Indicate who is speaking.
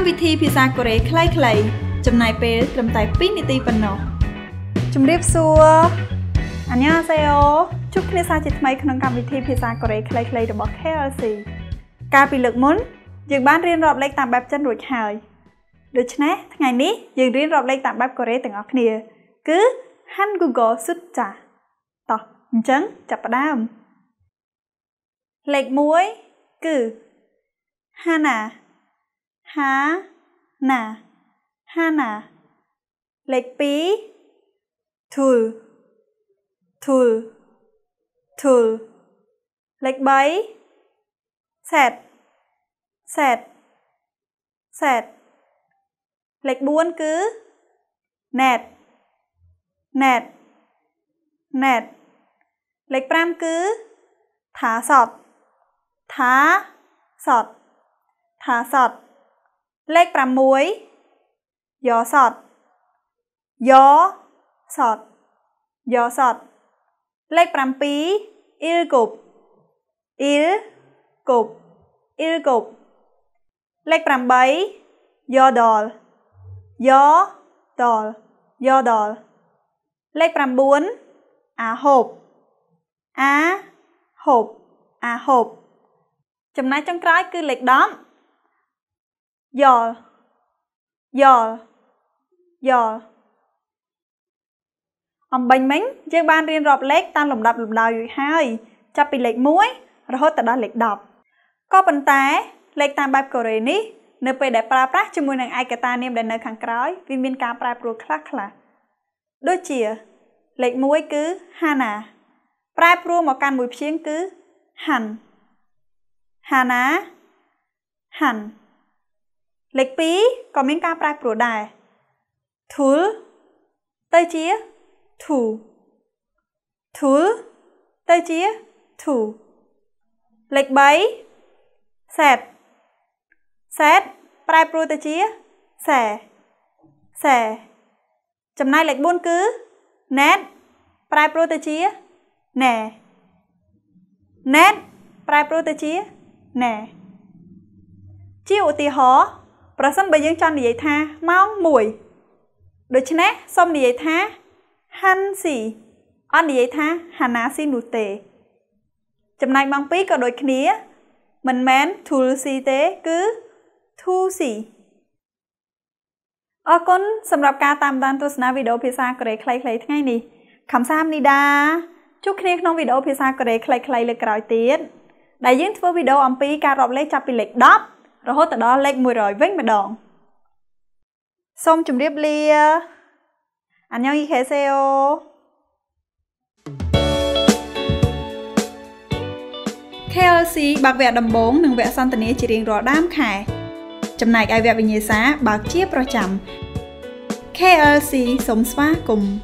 Speaker 1: កម្មវិធីភាសាកូរ៉េខ្លីៗចំណាយពេលត្រឹមតែ2នាទីប៉ុណ្ណោះជម្រាបសួរអញ្ញាសេអូជួបគ្នាសាជាថ្មីក្នុងកម្មវិធីភាសាកូរ៉េខ្លីៗរបស់ KLC កាលពីលើកមុន យើងបានរៀនរាប់លេខតាមបែបចិនរួចហើយដូច្នេះថ្ងៃនេះយើងរៀនរាប់លេខតាមបែបកូរ៉េទាំងអស់គ្នា គឺ Hangugo Sutta តោះអញ្ចឹងចាប់ផ្ដើមលេខ1គឺ Hana ฮาหนาฮาหนาเล็กปีทูลทูลทูลเล็กใบแสดแสดแสดเล็กบ้วนคือแนดแนดแนดเล็กแปมคือถาสอดถาสอดถาสอดสดលេខ6យោសតយោសតយោសតលេខ7អ៊ីលកប់អ៊ីលកប់អ៊ីលកប់លេខ8យោដលយោដលយោដលលេខ9អាហូប អាហូបអាហូប ចំណែកចុងក្រោយគឺលេខ10 Yol. Yol. Yol. អំបញ្ញមិញ យើងបានរៀនរាប់លេខតាមលំដាប់លំដោយរួចហើយចាប់ពីលេខ1រហូតដល់លេខ10ក៏ប៉ុន្តែលេខតាមបែបកូរ៉េនេះនៅ ពេលដែលប្រើប្រាស់ជាមួយនឹងឯកតានាមដែលនៅខាងក្រោយវាមានការប្រែប្រួលខ្លះៗដូចជាលេខ1គឺ Hana ប្រែប្រួលមកកាន់មួយព្យាង្គគឺ Han Hana Han លេខ2ក៏មានការប្រែប្រួលដែរ tool ទៅជា to tool ទៅជា to លេខ3 set set ប្រែប្រួលទៅជាសែសែចំណែកលេខ4គឺ net ប្រែប្រួលទៅជា ne net ប្រែប្រួលទៅជា ne ជាឧទាហរណ៍ប្រសិនបើយើងចង់និយាយថាម៉ោង1ដូច្នេះសូមនិយាយថា Hansi អត់និយាយថា Hanasi នោះទេចំណែកម៉ោង2ក៏ដូចគ្នាមិនមែន Tulsi ទេគឺ Thusi អរគុណសម្រាប់ការតាមដានទស្សនាវីដេអូភាសាកូរ៉េខ្លីៗថ្ងៃនេះខំសាមនីដាជួបគ្នាក្នុងវីដេអូភាសាកូរ៉េខ្លីៗលើកក្រោយទៀតដែលយើងធ្វើវីដេអូអំពីការរាប់លេខចាប់ពីលេខ10រហូតទៅដល់លេខ100វិញម្ដងសូមជម្រាបលាអញ្ញងអ៊ីខេសេអូខេអលស៊ីបើកវគ្គដំបូងនិងវគ្គសន្ទនាជារៀងរាល់ដើមខែចំណែកឯវគ្គវិញ្ញាសាបើកជា ប្រចាំ KLC សូមស្វាគមន៍